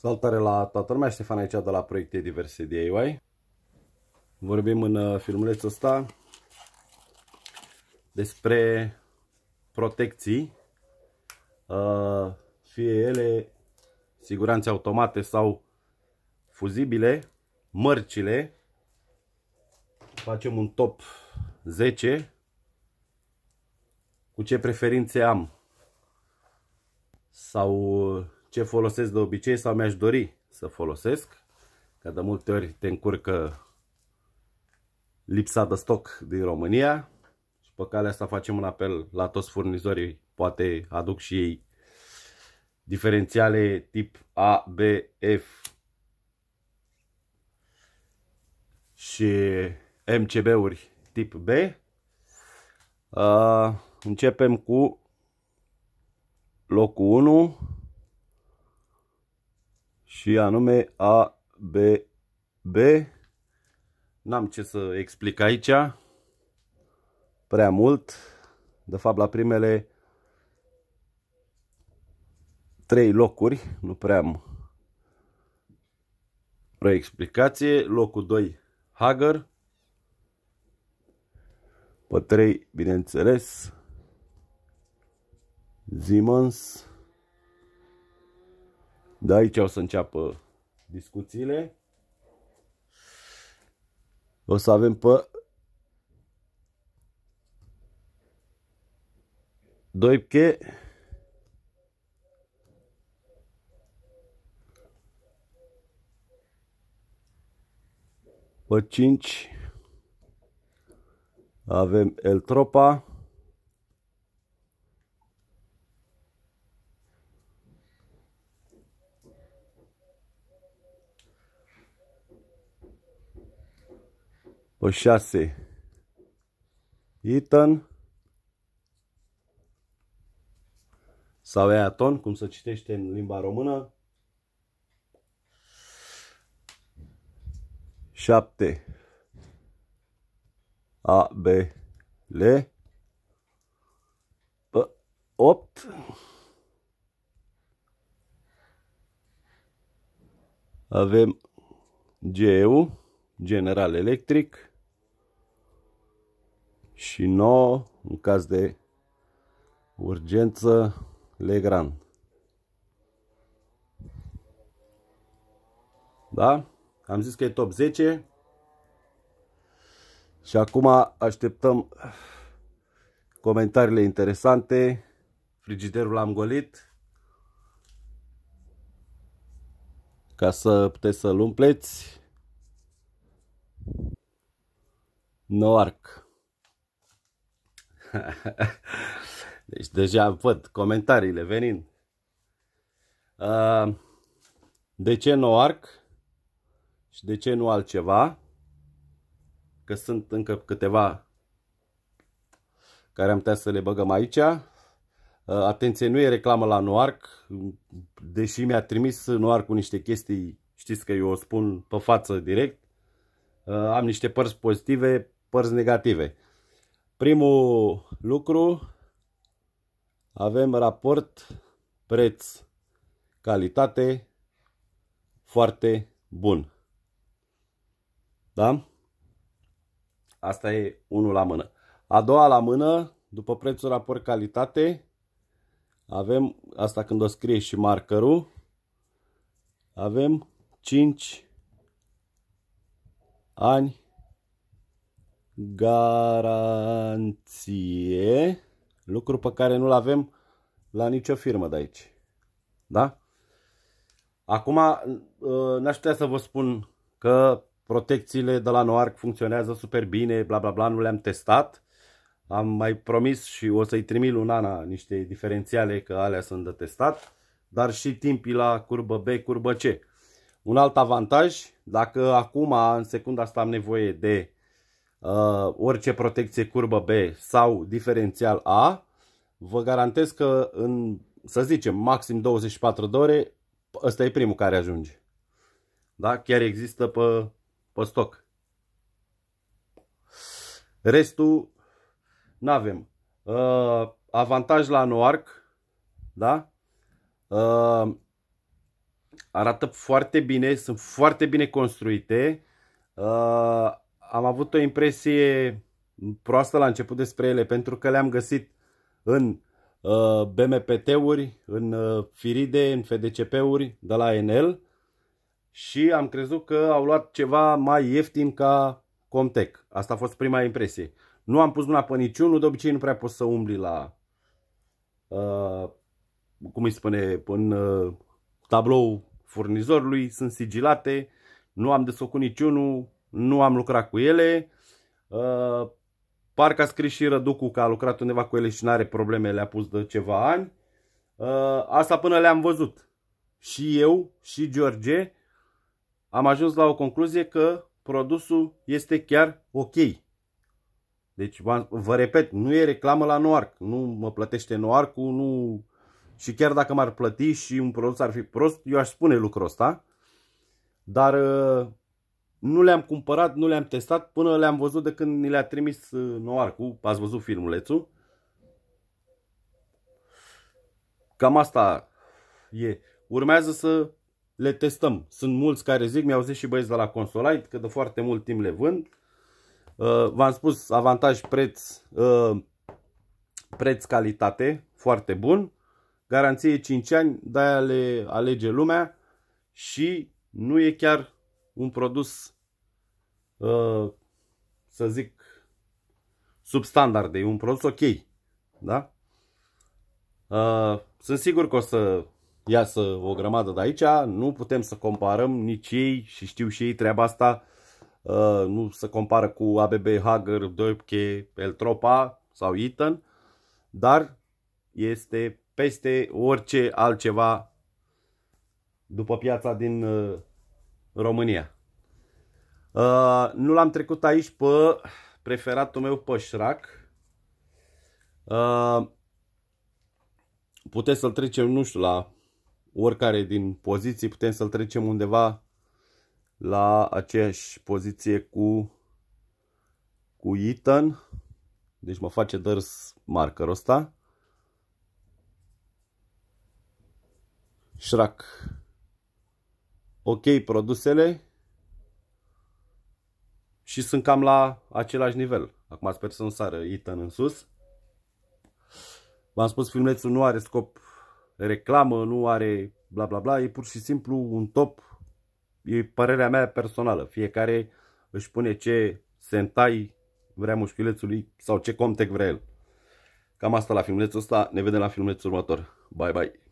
Salutare la toată lumea, Ștefan aici de la Proiecte Diverse DIY. Vorbim în uh, filmulețul ăsta despre protecții, uh, fie ele siguranțe automate sau fuzibile, mărcile. Facem un top 10 cu ce preferințe am sau uh, ce folosesc de obicei sau mi-aș dori să folosesc. Că de multe ori te încurcă lipsa de stoc din România și pe calea asta facem un apel la toți furnizorii, poate aduc și ei diferențiale tip A, B, F și MCB-uri tip B. Uh, începem cu locul 1, și anume ABB. N-am ce să explic aici prea mult. De fapt, la primele trei locuri, nu prea am o explicație. Locul 2, Hager. Pe 3, bineînțeles, Siemens. De da, aici o să înceapă discuțiile. O să avem pe 2 che pe 5 avem El Tropa Pe 6. Ethan sau Eaton, cum se citește în limba română. 7. A, B, L. 8. Avem GEU, General Electric și 9 în caz de urgență Legrand. Da? Am zis că e top 10 și acum așteptăm comentariile interesante. Frigiderul l-am golit ca să puteți să-l umpleți. Noarc. deci deja văd comentariile venind. De ce nu arc? Și de ce nu altceva? Că sunt încă câteva care am putea să le băgăm aici. Atenție, nu e reclamă la Noarc, deși mi-a trimis Noarc cu niște chestii, știți că eu o spun pe față direct. Am niște părți pozitive, părți negative. Primul lucru, avem raport preț-calitate foarte bun. Da? Asta e unul la mână. A doua la mână, după prețul raport calitate, avem, asta când o scrie și markerul, avem 5 ani garanție, lucru pe care nu-l avem la nicio firmă de aici. Da? Acum, uh, n-aș putea să vă spun că protecțiile de la Noarc funcționează super bine, bla bla bla, nu le-am testat. Am mai promis și o să-i trimit lunana niște diferențiale, că alea sunt de testat, dar și timpii la curbă B, curbă C. Un alt avantaj, dacă acum, în secunda asta, am nevoie de uh, orice protecție curbă B sau diferențial A, vă garantez că în, să zicem, maxim 24 de ore, ăsta e primul care ajunge. Da? Chiar există pe, pe stoc. Restul nu avem. Uh, avantaj la Noarc, da? Uh, arată foarte bine, sunt foarte bine construite. Uh, am avut o impresie proastă la început despre ele pentru că le-am găsit în uh, BMPT-uri, în uh, Firide, în FDCP-uri de la Enel și am crezut că au luat ceva mai ieftin ca Comtec. Asta a fost prima impresie. Nu am pus mâna pe niciunul, de obicei nu prea poți să umbli la, uh, cum îi spune, în uh, tablou furnizorului, sunt sigilate, nu am desfăcut niciunul, nu am lucrat cu ele. Uh, parcă a scris și Răducu că a lucrat undeva cu ele și nu are probleme, le-a pus de ceva ani. Uh, asta până le-am văzut. Și eu, și George, am ajuns la o concluzie că produsul este chiar ok. Deci, vă repet, nu e reclamă la Noarc. Nu mă plătește Noarcul, nu... Și chiar dacă m-ar plăti și un produs ar fi prost, eu aș spune lucrul ăsta. Dar uh, nu le-am cumpărat, nu le-am testat până le-am văzut de când ni le-a trimis uh, Noarcu. Ați văzut filmulețul. Cam asta e. Urmează să le testăm. Sunt mulți care zic, mi-au zis și băieți de la Consolite că de foarte mult timp le vând. Uh, v-am spus avantaj preț, uh, preț calitate, foarte bun. Garanție 5 ani, de-aia le alege lumea și nu e chiar un produs, uh, să zic, substandard, e un produs ok. Da? Uh, sunt sigur că o să iasă o grămadă de aici, nu putem să comparăm nici ei și știu și ei treaba asta, uh, nu se compară cu ABB, Hager, Doepke, Eltropa sau Eaton, dar este peste orice altceva după piața din România. Uh, nu l-am trecut aici pe preferatul meu șrac. Uh, puteți să-l trecem, nu știu, la oricare din poziții, putem să-l trecem undeva la aceeași poziție cu, cu Ethan. Deci mă face dărs markerul ăsta. Shrak ok produsele și sunt cam la același nivel. Acum sper să nu sară Ethan în sus. V-am spus, filmulețul nu are scop reclamă, nu are bla bla bla, e pur și simplu un top, e părerea mea personală. Fiecare își pune ce sentai vrea mușchiulețului sau ce comtec vrea el. Cam asta la filmulețul ăsta, ne vedem la filmulețul următor. Bye bye!